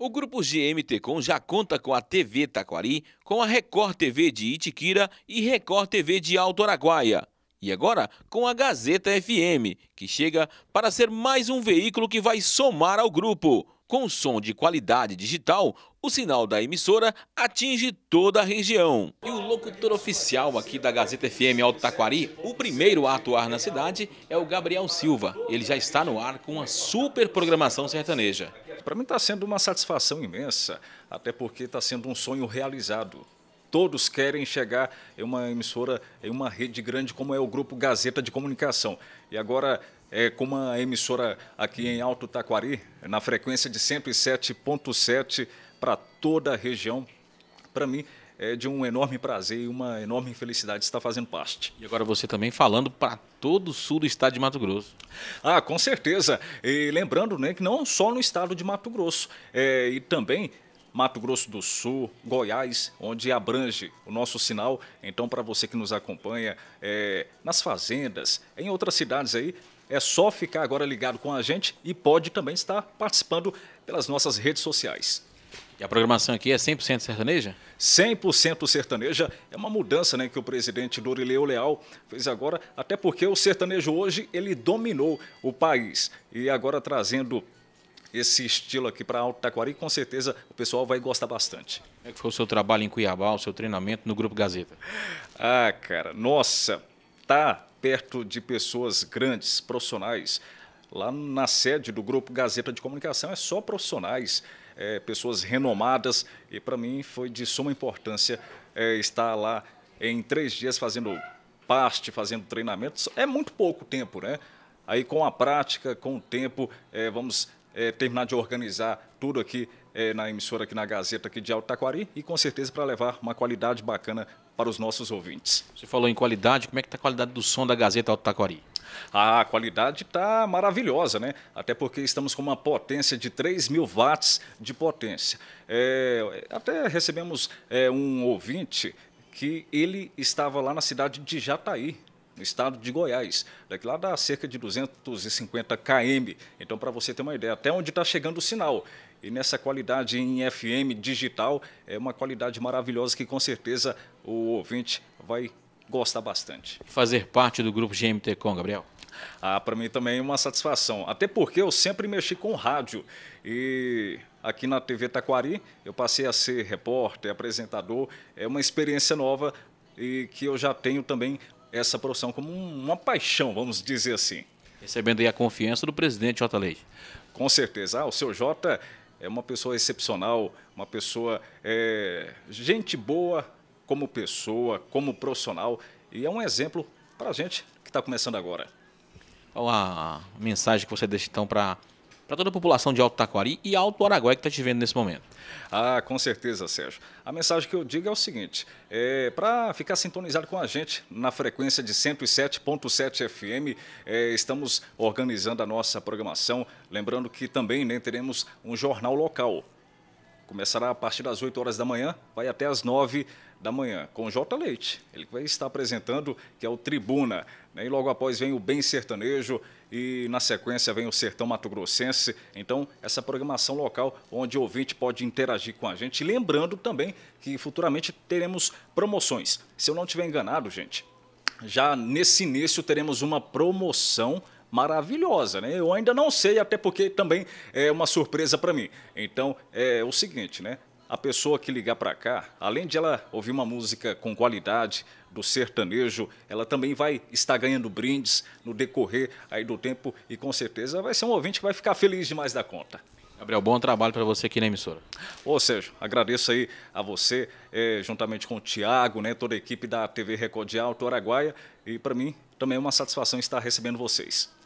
O grupo GMTcom já conta com a TV Taquari, com a Record TV de Itiquira e Record TV de Alto Araguaia. E agora com a Gazeta FM, que chega para ser mais um veículo que vai somar ao grupo. Com som de qualidade digital, o sinal da emissora atinge toda a região. E o locutor oficial aqui da Gazeta FM Alto Taquari, o primeiro a atuar na cidade, é o Gabriel Silva. Ele já está no ar com uma super programação sertaneja. Para mim está sendo uma satisfação imensa, até porque está sendo um sonho realizado. Todos querem chegar em uma emissora, em uma rede grande como é o Grupo Gazeta de Comunicação. E agora, é, com uma emissora aqui em Alto Taquari, na frequência de 107.7 para toda a região, para mim é de um enorme prazer e uma enorme felicidade estar fazendo parte. E agora você também falando para todo o sul do estado de Mato Grosso. Ah, com certeza. E lembrando né, que não só no estado de Mato Grosso, é, e também Mato Grosso do Sul, Goiás, onde abrange o nosso sinal. Então, para você que nos acompanha é, nas fazendas, em outras cidades aí, é só ficar agora ligado com a gente e pode também estar participando pelas nossas redes sociais. E a programação aqui é 100% sertaneja? 100% sertaneja. É uma mudança né, que o presidente Dorileu Leal fez agora, até porque o sertanejo hoje ele dominou o país. E agora trazendo esse estilo aqui para Alto Taquari, com certeza o pessoal vai gostar bastante. Como é que foi o seu trabalho em Cuiabá, o seu treinamento no Grupo Gazeta? Ah, cara, nossa, tá perto de pessoas grandes, profissionais. Lá na sede do Grupo Gazeta de Comunicação é só profissionais é, pessoas renomadas, e para mim foi de suma importância é, estar lá em três dias fazendo parte, fazendo treinamentos. É muito pouco tempo, né? Aí com a prática, com o tempo, é, vamos é, terminar de organizar tudo aqui é, na emissora, aqui na Gazeta aqui de Taquari e com certeza para levar uma qualidade bacana para os nossos ouvintes. Você falou em qualidade, como é que está a qualidade do som da Gazeta Altaquari? A qualidade está maravilhosa, né? Até porque estamos com uma potência de 3 mil watts de potência. É, até recebemos é, um ouvinte que ele estava lá na cidade de Jataí, no estado de Goiás. Daqui lá dá cerca de 250 km. Então, para você ter uma ideia, até onde está chegando o sinal. E nessa qualidade em FM digital, é uma qualidade maravilhosa que com certeza o ouvinte vai gosta bastante. Fazer parte do grupo GMT Com, Gabriel? Ah, para mim também é uma satisfação. Até porque eu sempre mexi com rádio. E aqui na TV Taquari eu passei a ser repórter, apresentador. É uma experiência nova e que eu já tenho também essa profissão como uma paixão, vamos dizer assim. Recebendo aí a confiança do presidente Jota Leite. Com certeza. Ah, o seu Jota é uma pessoa excepcional, uma pessoa é, gente boa, como pessoa, como profissional. E é um exemplo para a gente que está começando agora. Qual a mensagem que você deixa então para para toda a população de Alto Taquari e Alto Araguaia que está te vendo nesse momento? Ah, com certeza, Sérgio. A mensagem que eu digo é o seguinte: é, para ficar sintonizado com a gente na frequência de 107.7 FM, é, estamos organizando a nossa programação. Lembrando que também né, teremos um jornal local. Começará a partir das 8 horas da manhã, vai até as 9 horas da manhã, com J. Leite. Ele vai estar apresentando, que é o Tribuna. Né? E logo após vem o Bem Sertanejo e na sequência vem o Sertão Mato Grossense. Então, essa programação local onde o ouvinte pode interagir com a gente. Lembrando também que futuramente teremos promoções. Se eu não estiver enganado, gente, já nesse início teremos uma promoção maravilhosa, né? Eu ainda não sei, até porque também é uma surpresa para mim. Então, é o seguinte, né? a pessoa que ligar para cá, além de ela ouvir uma música com qualidade do sertanejo, ela também vai estar ganhando brindes no decorrer aí do tempo e com certeza vai ser um ouvinte que vai ficar feliz demais da conta. Gabriel, bom trabalho para você aqui na emissora. Ô Sérgio, agradeço aí a você, é, juntamente com o Tiago, né, toda a equipe da TV Record de Alto Araguaia, e para mim também é uma satisfação estar recebendo vocês.